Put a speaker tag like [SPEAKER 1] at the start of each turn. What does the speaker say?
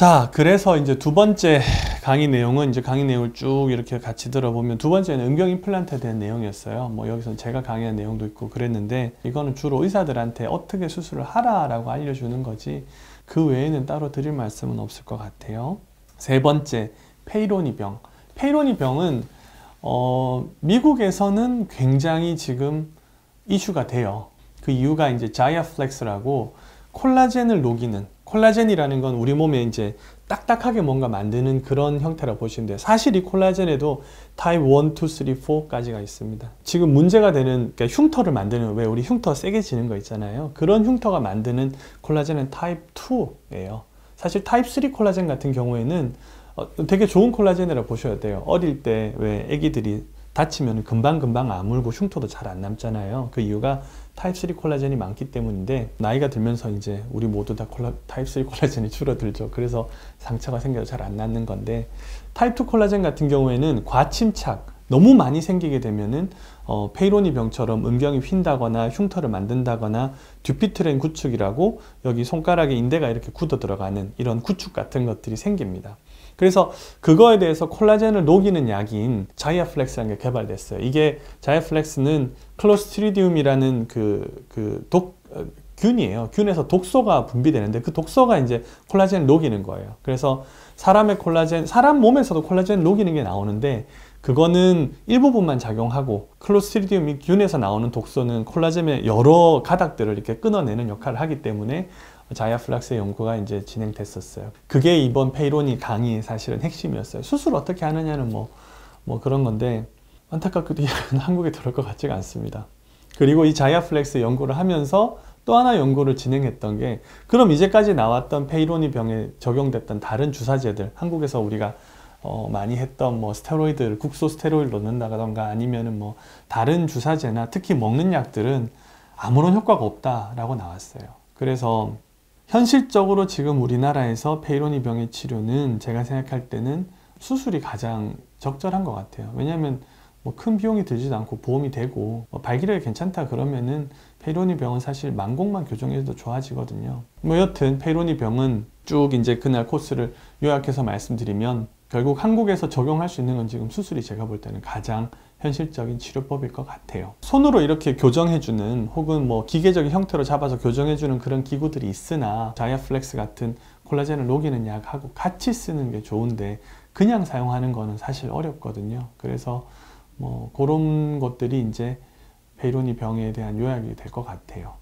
[SPEAKER 1] 자, 그래서 이제 두 번째 강의 내용은 이제 강의 내용을 쭉 이렇게 같이 들어보면 두 번째는 음경 임플란트에 대한 내용이었어요. 뭐 여기서는 제가 강의한 내용도 있고 그랬는데 이거는 주로 의사들한테 어떻게 수술을 하라라고 알려주는 거지 그 외에는 따로 드릴 말씀은 없을 것 같아요. 세 번째, 페이로니 병. 페이로니 병은 어, 미국에서는 굉장히 지금 이슈가 돼요. 그 이유가 이제 자이아플렉스라고 콜라겐을 녹이는 콜라겐이라는 건 우리 몸에 이제 딱딱하게 뭔가 만드는 그런 형태라고 보시면 돼요. 사실 이 콜라겐에도 타입 1, 2, 3, 4까지가 있습니다. 지금 문제가 되는 그러니까 흉터를 만드는 왜 우리 흉터 세게 지는 거 있잖아요. 그런 흉터가 만드는 콜라겐은 타입 2예요. 사실 타입 3 콜라겐 같은 경우에는 어, 되게 좋은 콜라겐이라고 보셔야 돼요. 어릴 때 왜 애기들이 다치면 금방금방 아물고 흉터도 잘 안 남잖아요. 그 이유가 타입 3 콜라겐이 많기 때문인데 나이가 들면서 이제 우리 모두 다 콜라, 타입 3 콜라겐이 줄어들죠. 그래서 상처가 생겨서 잘안 낫는 건데 타입 2 콜라겐 같은 경우에는 과침착 너무 많이 생기게 되면은 어, 페이로니 병처럼 음경이 휜다거나 흉터를 만든다거나 듀피트렌 구축이라고 여기 손가락에 인대가 이렇게 굳어 들어가는 이런 구축 같은 것들이 생깁니다. 그래서 그거에 대해서 콜라겐을 녹이는 약인 자이아플렉스라는 게 개발됐어요. 이게 자이아플렉스는 클로스트리디움이라는 그, 그 독, 어, 균이에요. 균에서 독소가 분비되는데 그 독소가 이제 콜라겐을 녹이는 거예요. 그래서 사람의 콜라겐, 사람 몸에서도 콜라겐을 녹이는 게 나오는데 그거는 일부분만 작용하고 클로스트리디움 이 균에서 나오는 독소는 콜라겐의 여러 가닥들을 이렇게 끊어내는 역할을 하기 때문에 자이아플락스의 연구가 이제 진행됐었어요. 그게 이번 페이로니 강의 사실은 핵심이었어요. 수술 어떻게 하느냐는 뭐, 뭐 그런 건데 안타깝게도 한국에 들어올 것 같지가 않습니다. 그리고 이 자이아플렉스 연구를 하면서 또 하나 연구를 진행했던 게 그럼 이제까지 나왔던 페이로니 병에 적용됐던 다른 주사제들 한국에서 우리가 어, 많이 했던 뭐 스테로이드, 를 국소 스테로이드 넣는다던가 아니면은 뭐 다른 주사제나 특히 먹는 약들은 아무런 효과가 없다라고 나왔어요. 그래서 현실적으로 지금 우리나라에서 페이로니 병의 치료는 제가 생각할 때는 수술이 가장 적절한 것 같아요. 왜냐하면 뭐 큰 비용이 들지도 않고 보험이 되고 뭐 발기력이 괜찮다 그러면은 페이로니 병은 사실 만곡만 교정해도 좋아지거든요. 뭐 여튼 페이로니 병은 쭉 이제 그날 코스를 요약해서 말씀드리면 결국 한국에서 적용할 수 있는 건 지금 수술이 제가 볼 때는 가장 현실적인 치료법일 것 같아요. 손으로 이렇게 교정해주는 혹은 뭐 기계적인 형태로 잡아서 교정해주는 그런 기구들이 있으나 다이아플렉스 같은 콜라겐을 녹이는 약하고 같이 쓰는 게 좋은데 그냥 사용하는 거는 사실 어렵거든요. 그래서 뭐 그런 것들이 이제 베이로니 병에 대한 요약이 될 것 같아요.